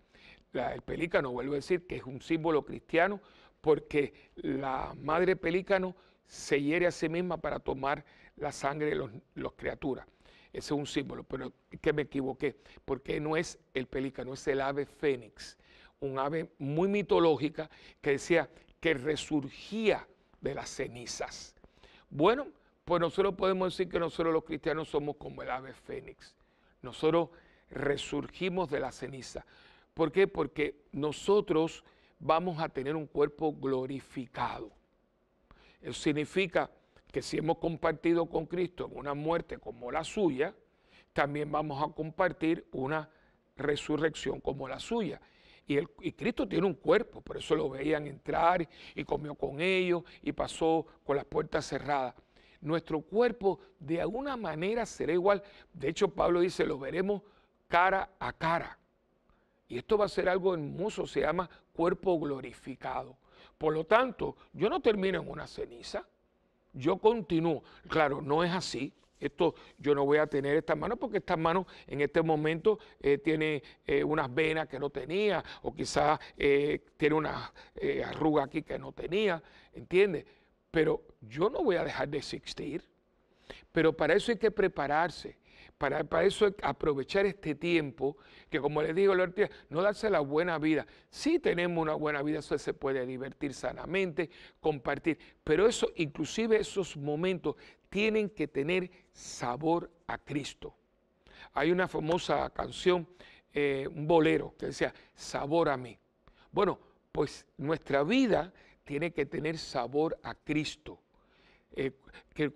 el pelícano, vuelvo a decir, que es un símbolo cristiano, porque la madre pelícano se hiere a sí misma para tomar la sangre de las criaturas. Ese es un símbolo, pero que me equivoqué, porque no es el pelícano, es el ave fénix, un ave muy mitológica que decía que resurgía de las cenizas. Bueno, pues nosotros podemos decir que nosotros los cristianos somos como el ave fénix. Nosotros resurgimos de la ceniza. ¿Por qué? Porque nosotros vamos a tener un cuerpo glorificado. Eso significa que si hemos compartido con Cristo una muerte como la suya, también vamos a compartir una resurrección como la suya. Y, y, Cristo tiene un cuerpo, por eso lo veían entrar y comió con ellos y pasó con las puertas cerradas. Nuestro cuerpo de alguna manera será igual. De hecho, Pablo dice, lo veremos cara a cara. Y esto va a ser algo hermoso, se llama cuerpo glorificado. Por lo tanto, yo no termino en una ceniza, yo continúo. Claro, no es así. Esto yo no voy a tener estas manos porque estas manos en este momento eh, tiene eh, unas venas que no tenía o quizás eh, tiene una arruga aquí que no tenía, ¿entiendes? Pero yo no voy a dejar de existir. Pero para eso hay que prepararse. Para, eso es aprovechar este tiempo, que como les digo, no darse la buena vida. Si tenemos una buena vida, eso se puede divertir sanamente, compartir, pero eso, inclusive esos momentos, tienen que tener sabor a Cristo. Hay una famosa canción, eh, un bolero, que decía, sabor a mí. Bueno, pues nuestra vida tiene que tener sabor a Cristo. Eh, que,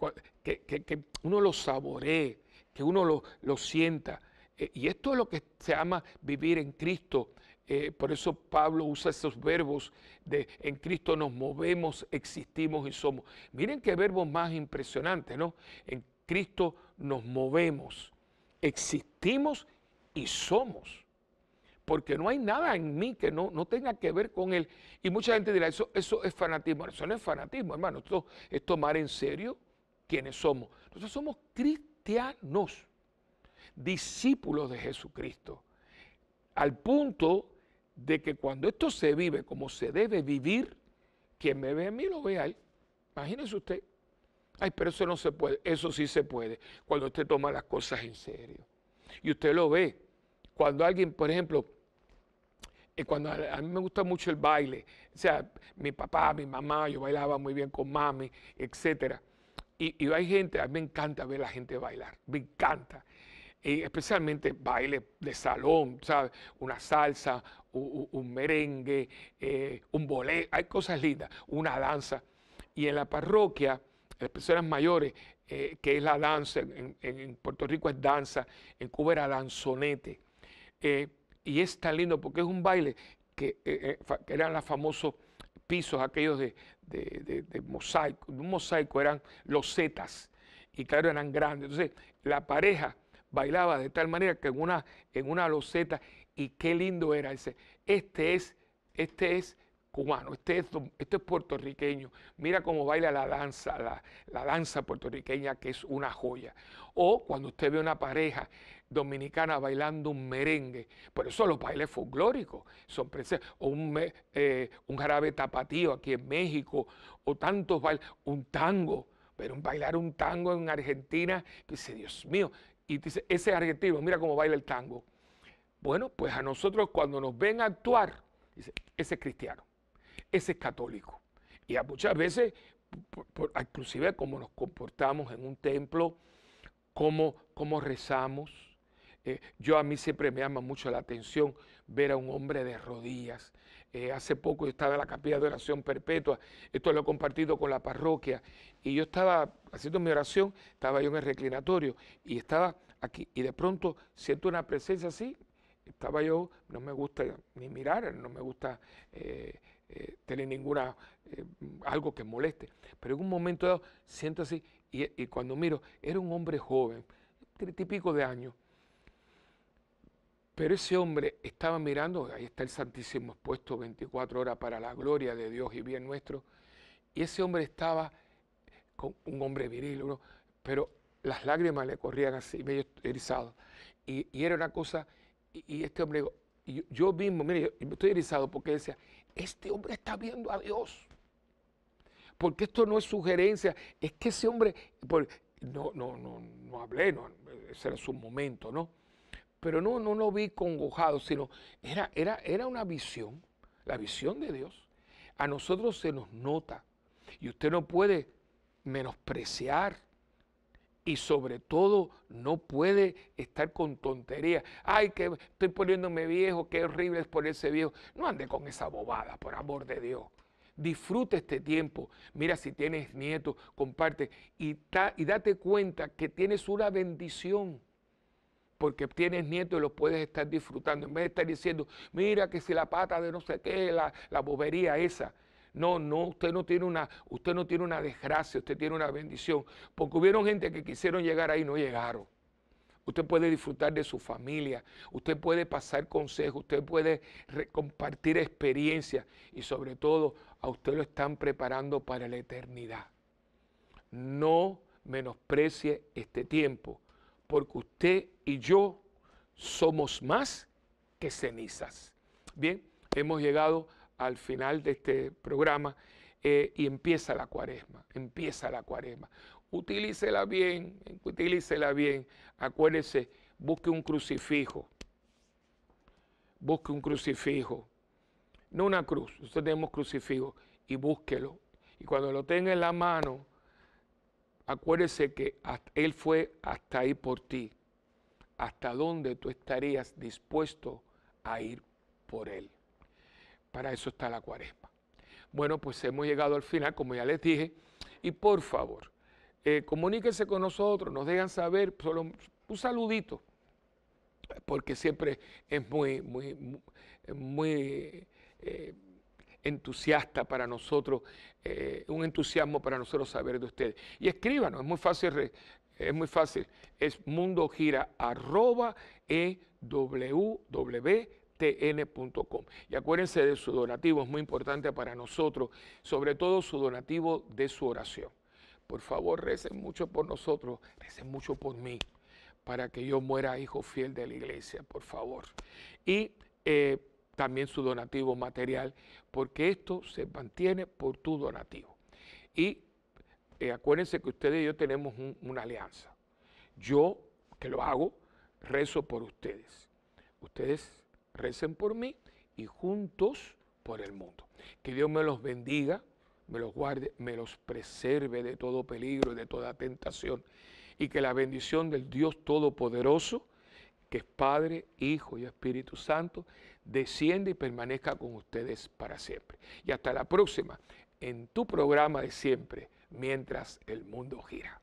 uno lo saboree, que uno lo, sienta. Eh, y esto es lo que se llama vivir en Cristo. Eh, por eso Pablo usa esos verbos de en Cristo nos movemos, existimos y somos. Miren qué verbos más impresionantes, ¿no? En Cristo nos movemos, existimos y somos. Porque no hay nada en mí que no, no tenga que ver con Él. Y mucha gente dirá, eso, eso es fanatismo. eso no es fanatismo, hermano. Esto es tomar en serio quienes somos. Nosotros somos Cristo cristianos, discípulos de Jesucristo, al punto de que cuando esto se vive como se debe vivir, quien me ve a mí lo ve ahí. Imagínese usted. Ay, pero eso no se puede. Eso sí se puede. Cuando usted toma las cosas en serio. Y usted lo ve. Cuando alguien, por ejemplo, eh, cuando a, a, mí me gusta mucho el baile. O sea, mi papá, mi mamá, yo bailaba muy bien con mami, etcétera. Y, hay gente, a mí me encanta ver a la gente bailar, me encanta. Y especialmente baile de salón, ¿sabes? Una salsa, un, merengue, eh, un bolé, hay cosas lindas, una danza. Y en la parroquia, las personas mayores, eh, que es la danza, en, Puerto Rico es danza, en Cuba era danzonete. Eh, y es tan lindo porque es un baile que, que eran los famosos pisos aquellos de, de, mosaico, un mosaico eran losetas y claro eran grandes. Entonces la pareja bailaba de tal manera que en una, en una loseta y qué lindo era ese. Este es, este es cubano, este es, este es puertorriqueño, mira cómo baila la danza, la, danza puertorriqueña que es una joya. O cuando usted ve una pareja dominicana bailando un merengue, por eso los bailes folclóricos son preciosos, o eh, un, jarabe tapatío aquí en México, o tantos bailes, un tango, pero un, bailar un tango en Argentina, dice, Dios mío, y dice, ese es argentino, mira cómo baila el tango. Bueno, pues a nosotros cuando nos ven actuar, dice, ese es cristiano ese es católico. Y a muchas veces, inclusive como nos comportamos en un templo, cómo, cómo rezamos. Eh, yo a mí siempre me llama mucho la atención ver a un hombre de rodillas. Eh, hace poco yo estaba en la capilla de oración perpetua, esto lo he compartido con la parroquia, y yo estaba haciendo mi oración, estaba yo en el reclinatorio y estaba aquí, y de pronto siento una presencia así, estaba yo, no me gusta ni mirar, no me gusta... Eh, eh, tener ninguna, eh, algo que moleste. Pero en un momento dado siento así y, cuando miro, era un hombre joven, típico de años. Pero ese hombre estaba mirando, ahí está el Santísimo expuesto 24 horas para la gloria de Dios y bien nuestro, y ese hombre estaba con un hombre viril, pero las lágrimas le corrían así, medio erizado. Y, era una cosa, y, este hombre, yo, mismo, mire, yo, estoy erizado porque decía, este hombre está viendo a Dios. Porque esto no es sugerencia, es que ese hombre, no, no, no, no hablé, no, ese era su momento, ¿no? Pero no, no lo vi congojado, sino era, era, era una visión, la visión de Dios. A nosotros se nos nota y usted no puede menospreciar y sobre todo no puede estar con tonterías. Ay, que estoy poniéndome viejo, qué horrible es ponerse viejo. No ande con esa bobada, por amor de Dios. Disfruta este tiempo. Mira si tienes nieto, comparte y, y date cuenta que tienes una bendición porque tienes nieto y los puedes estar disfrutando. En vez de estar diciendo, mira que si la pata de no sé qué, la bobería esa. No, no, usted no tiene una, usted no tiene una desgracia, usted tiene una bendición. Porque hubieron gente que quisieron llegar ahí y no llegaron. Usted puede disfrutar de su familia, usted puede pasar consejos, usted puede compartir experiencias y sobre todo a usted lo están preparando para la eternidad. No menosprecie este tiempo, porque usted y yo somos más que cenizas. Bien, hemos llegado al final de este programa eh, y empieza la cuaresma, empieza la cuaresma. Utilícela bien, utilícela bien. Acuérdese, busque un crucifijo, busque un crucifijo, no una cruz, nosotros tenemos crucifijo y búsquelo. Y cuando lo tenga en la mano, acuérdese que Él fue hasta ahí por ti, hasta donde tú estarías dispuesto a ir por Él. Para eso está la cuaresma. Bueno, pues hemos llegado al final, como ya les dije, y por favor, eh, comuníquense con nosotros, nos dejan saber solo un saludito, porque siempre es muy, muy, muy, eh, entusiasta para nosotros, eh, un entusiasmo para nosotros saber de ustedes. Y escríbanos, es muy fácil, es muy fácil, es mundogira e tn.com. Y acuérdense de su donativo, es muy importante para nosotros, sobre todo su donativo de su oración. Por favor, recen mucho por nosotros, recen mucho por mí, para que yo muera hijo fiel de la iglesia, por favor. Y eh, también su donativo material, porque esto se mantiene por tu donativo. Y eh, acuérdense que ustedes y yo tenemos una alianza. Yo, que lo hago, rezo por ustedes. Ustedes recen por mí y juntos por el mundo. Que Dios me los bendiga, me los guarde, me los preserve de todo peligro y de toda tentación. Y que la bendición del Dios Todopoderoso, que es Padre, Hijo y Espíritu Santo, descienda y permanezca con ustedes para siempre. Y hasta la próxima, en tu programa de siempre, mientras el mundo gira.